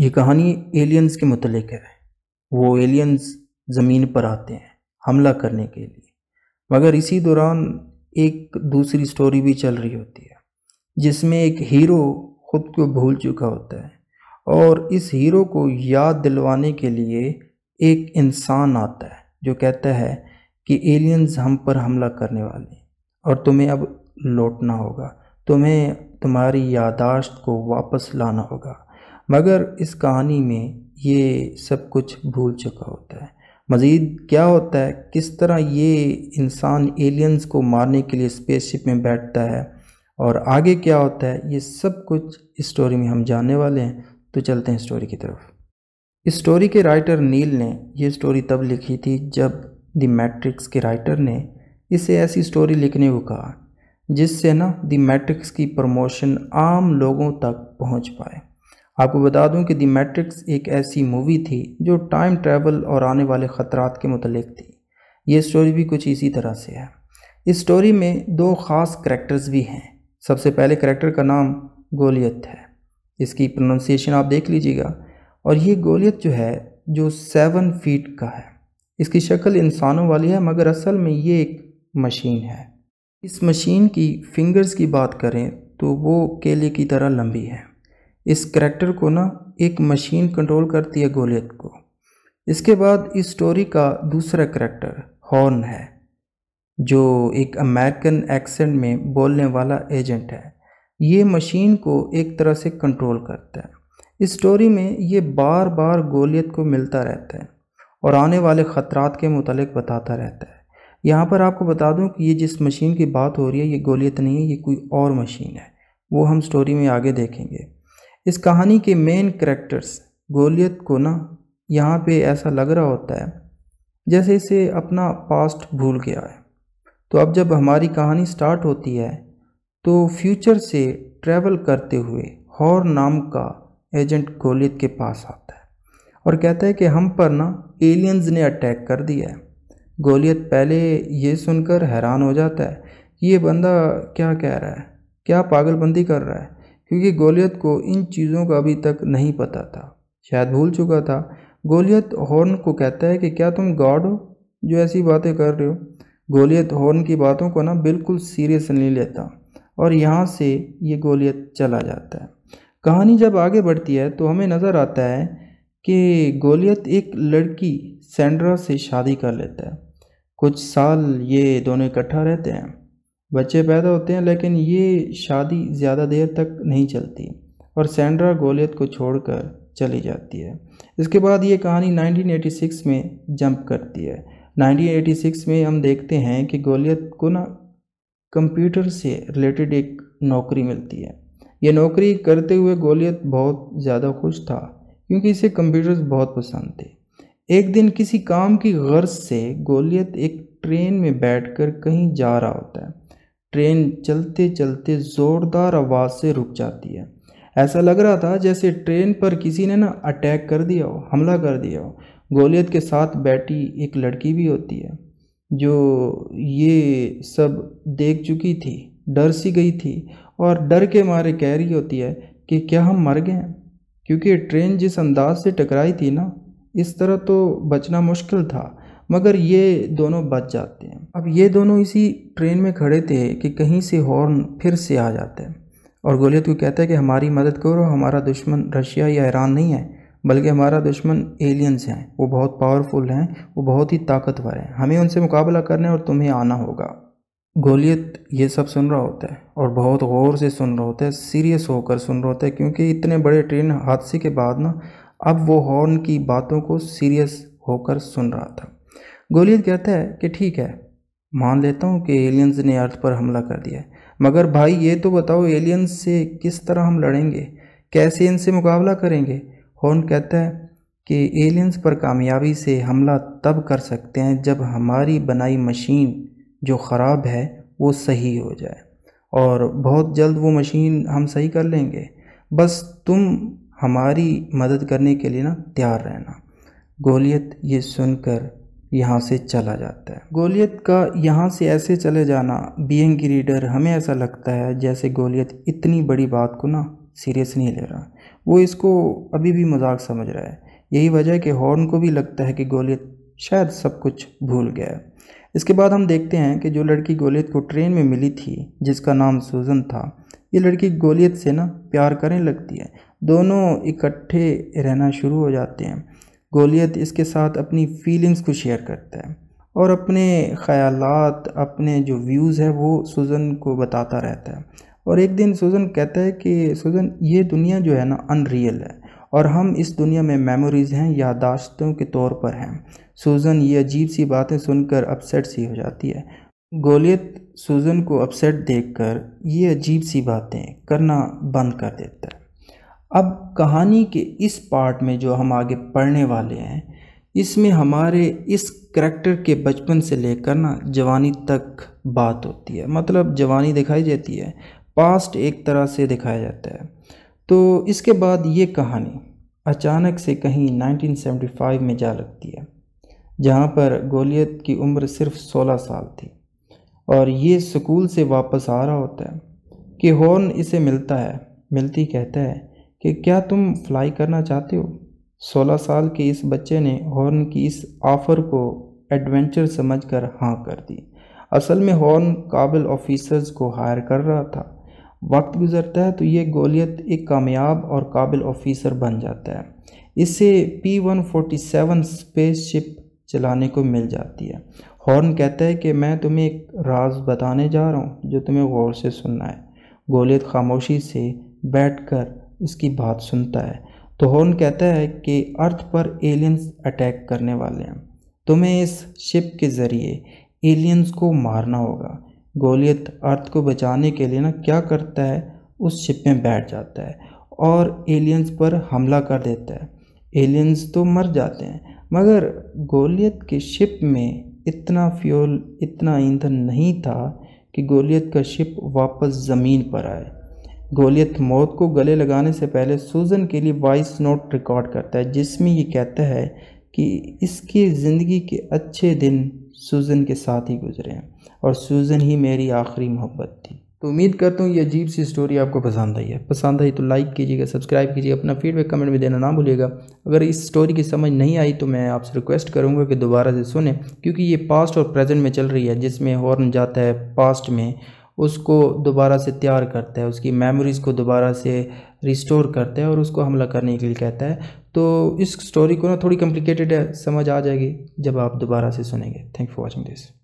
ये कहानी एलियंस के मुतलक है वो एलियंस ज़मीन पर आते हैं हमला करने के लिए मगर इसी दौरान एक दूसरी स्टोरी भी चल रही होती है जिसमें एक हीरो खुद को भूल चुका होता है और इस हीरो को याद दिलवाने के लिए एक इंसान आता है जो कहता है कि एलियंस हम पर हमला करने वाले हैं और तुम्हें अब लौटना होगा तुम्हें तुम्हारी यादाश्त को वापस लाना होगा मगर इस कहानी में ये सब कुछ भूल चुका होता है मज़ीद क्या होता है किस तरह ये इंसान एलियंस को मारने के लिए स्पेसशिप में बैठता है और आगे क्या होता है ये सब कुछ स्टोरी में हम जानने वाले हैं तो चलते हैं स्टोरी की तरफ इस स्टोरी के राइटर नील ने ये स्टोरी तब लिखी थी जब द मैट्रिक्स के राइटर ने इसे ऐसी स्टोरी लिखने को कहा जिससे ना द मैट्रिक्स की प्रमोशन आम लोगों तक पहुंच पाए आपको बता दूं कि दी मैट्रिक्स एक ऐसी मूवी थी जो टाइम ट्रैवल और आने वाले ख़तरात के मतलब थी ये स्टोरी भी कुछ इसी तरह से है इस स्टोरी में दो ख़ास करेक्टर्स भी हैं सबसे पहले करेक्टर का नाम गोलियत है इसकी प्रोनाउंसिएशन आप देख लीजिएगा और ये गोलियत जो है जो सेवन फीट का है इसकी शक्ल इंसानों वाली है मगर असल में ये एक मशीन है इस मशीन की फिंगर्स की बात करें तो वो केले की तरह लंबी है इस करेक्टर को ना एक मशीन कंट्रोल करती है गोलियत को इसके बाद इस स्टोरी का दूसरा करेक्टर हॉर्न है जो एक अमेरिकन एक्सेंट में बोलने वाला एजेंट है ये मशीन को एक तरह से कंट्रोल करता है इस स्टोरी में ये बार बार गोलियत को मिलता रहता है और आने वाले ख़तरात के मतलब बताता रहता है यहाँ पर आपको बता दूँ कि ये जिस मशीन की बात हो रही है ये गोलियत नहीं है ये कोई और मशीन है वो हम स्टोरी में आगे देखेंगे इस कहानी के मेन करेक्टर्स गोलियत को ना यहाँ पे ऐसा लग रहा होता है जैसे इसे अपना पास्ट भूल गया है तो अब जब हमारी कहानी स्टार्ट होती है तो फ्यूचर से ट्रैवल करते हुए हॉर नाम का एजेंट गोलियत के पास आता है और कहता है कि हम पर ना एलियंस ने अटैक कर दिया है गोलियत पहले ये सुनकर हैरान हो जाता है कि ये बंदा क्या कह रहा है क्या पागलबंदी कर रहा है क्योंकि गोलियत को इन चीज़ों का अभी तक नहीं पता था शायद भूल चुका था गोलियत हॉर्न को कहता है कि क्या तुम गॉड हो जो ऐसी बातें कर रहे हो गोलियत हॉर्न की बातों को ना बिल्कुल सीरियस नहीं लेता और यहाँ से ये गोलियत चला जाता है कहानी जब आगे बढ़ती है तो हमें नज़र आता है कि गोलियत एक लड़की सेंड्रा से शादी कर लेता है कुछ साल ये दोनों इकट्ठा रहते हैं बच्चे पैदा होते हैं लेकिन ये शादी ज़्यादा देर तक नहीं चलती और सैंड्रा गोलियत को छोड़कर चली जाती है इसके बाद ये कहानी 1986 में जंप करती है 1986 में हम देखते हैं कि गोलियत को ना कंप्यूटर से रिलेटेड एक नौकरी मिलती है ये नौकरी करते हुए गोलियत बहुत ज़्यादा खुश था क्योंकि इसे कंप्यूटर्स बहुत पसंद थे एक दिन किसी काम की गर्ज से गोलियत एक ट्रेन में बैठकर कहीं जा रहा होता है ट्रेन चलते चलते ज़ोरदार आवाज़ से रुक जाती है ऐसा लग रहा था जैसे ट्रेन पर किसी ने ना अटैक कर दिया हो हमला कर दिया हो गोलियत के साथ बैठी एक लड़की भी होती है जो ये सब देख चुकी थी डर सी गई थी और डर के मारे कह रही होती है कि क्या हम मर गए क्योंकि ट्रेन जिस अंदाज से टकराई थी ना इस तरह तो बचना मुश्किल था मगर ये दोनों बच जाते हैं अब ये दोनों इसी ट्रेन में खड़े थे कि कहीं से हॉर्न फिर से आ जाता है और गोलियत को कहता है कि हमारी मदद करो हमारा दुश्मन रशिया या ईरान नहीं है बल्कि हमारा दुश्मन एलियंस हैं वो बहुत पावरफुल हैं वो बहुत ही ताकतवर हैं हमें उनसे मुकाबला है और तुम्हें आना होगा गोलियत ये सब सुन रहा होता है और बहुत गौर से सुन रहा होता है सीरियस होकर सुन रहा होता है क्योंकि इतने बड़े ट्रेन हादसे के बाद ना अब वो हॉर्न की बातों को सीरियस होकर सुन रहा था गोलियत कहता है कि ठीक है मान लेता हूँ कि एलियंस ने अर्थ पर हमला कर दिया है मगर भाई ये तो बताओ एलियंस से किस तरह हम लड़ेंगे कैसे इनसे मुकाबला करेंगे हॉर्न कहता है कि एलियंस पर कामयाबी से हमला तब कर सकते हैं जब हमारी बनाई मशीन जो ख़राब है वो सही हो जाए और बहुत जल्द वो मशीन हम सही कर लेंगे बस तुम हमारी मदद करने के लिए ना तैयार रहना गोलियत ये सुनकर यहाँ से चला जाता है गोलियत का यहाँ से ऐसे चले जाना बीइंग रीडर हमें ऐसा लगता है जैसे गोलियत इतनी बड़ी बात को ना सीरियस नहीं ले रहा वो इसको अभी भी मजाक समझ रहा है यही वजह है कि हॉर्न को भी लगता है कि गोलियत शायद सब कुछ भूल गया है इसके बाद हम देखते हैं कि जो लड़की गोलियत को ट्रेन में मिली थी जिसका नाम सूजन था ये लड़की गोलियत से ना प्यार करने लगती है दोनों इकट्ठे रहना शुरू हो जाते हैं गोलियत इसके साथ अपनी फीलिंग्स को शेयर करता है और अपने ख्याल अपने जो व्यूज़ है वो सुजन को बताता रहता है और एक दिन सुजन कहता है कि सुजन ये दुनिया जो है ना अनरियल है और हम इस दुनिया में मेमोरीज़ हैं यादाश्तों के तौर पर हैं सुजन ये अजीब सी बातें सुनकर अपसेट सी हो जाती है गोलियत सूजन को अपसेट देखकर ये अजीब सी बातें करना बंद कर देता है अब कहानी के इस पार्ट में जो हम आगे पढ़ने वाले हैं इसमें हमारे इस करैक्टर के बचपन से लेकर ना जवानी तक बात होती है मतलब जवानी दिखाई जाती है पास्ट एक तरह से दिखाया जाता है तो इसके बाद ये कहानी अचानक से कहीं 1975 में जा लगती है जहाँ पर गोलियत की उम्र सिर्फ 16 साल थी और ये स्कूल से वापस आ रहा होता है कि हॉर्न इसे मिलता है मिलती कहता है कि क्या तुम फ्लाई करना चाहते हो सोलह साल के इस बच्चे ने हॉर्न की इस ऑफ़र को एडवेंचर समझकर हाँ कर दी असल में हॉर्न काबिल ऑफिसर्स को हायर कर रहा था वक्त गुजरता है तो ये गोलियत एक कामयाब और काबिल ऑफिसर बन जाता है इससे P one forty seven spaceship चलाने को मिल जाती है हॉर्न कहता है कि मैं तुम्हें एक राज बताने जा रहा हूँ जो तुम्हें गौर से सुनना है गोलियत खामोशी से बैठकर उसकी बात सुनता है तो हॉर्न कहता है कि अर्थ पर एलियंस अटैक करने वाले हैं तुम्हें इस शिप के ज़रिए एलियंस को मारना होगा गोलियत अर्थ को बचाने के लिए ना क्या करता है उस शिप में बैठ जाता है और एलियंस पर हमला कर देता है एलियंस तो मर जाते हैं मगर गोलियत के शिप में इतना फ्यूल इतना ईंधन नहीं था कि गोलियत का शिप वापस ज़मीन पर आए गोलियत मौत को गले लगाने से पहले सूजन के लिए वॉइस नोट रिकॉर्ड करता है जिसमें ये कहता है कि इसकी ज़िंदगी के अच्छे दिन सूजन के साथ ही गुजरे हैं और सूजन ही मेरी आखिरी मोहब्बत थी तो उम्मीद करता हूँ ये अजीब सी स्टोरी आपको पसंद आई है पसंद आई तो लाइक कीजिएगा सब्सक्राइब कीजिएगा अपना फीडबैक कमेंट में देना ना भूलिएगा अगर इस स्टोरी की समझ नहीं आई तो मैं आपसे रिक्वेस्ट करूँगा कि दोबारा से सुने क्योंकि ये पास्ट और प्रेजेंट में चल रही है जिसमें हॉर्न जाता है पास्ट में उसको दोबारा से तैयार करता है उसकी मेमोरीज़ को दोबारा से रिस्टोर करता है और उसको हमला करने के लिए कहता है तो इस स्टोरी को ना थोड़ी कॉम्प्लिकेटेड है समझ आ जाएगी जब आप दोबारा से सुनेंगे थैंक फॉर वॉचिंग दिस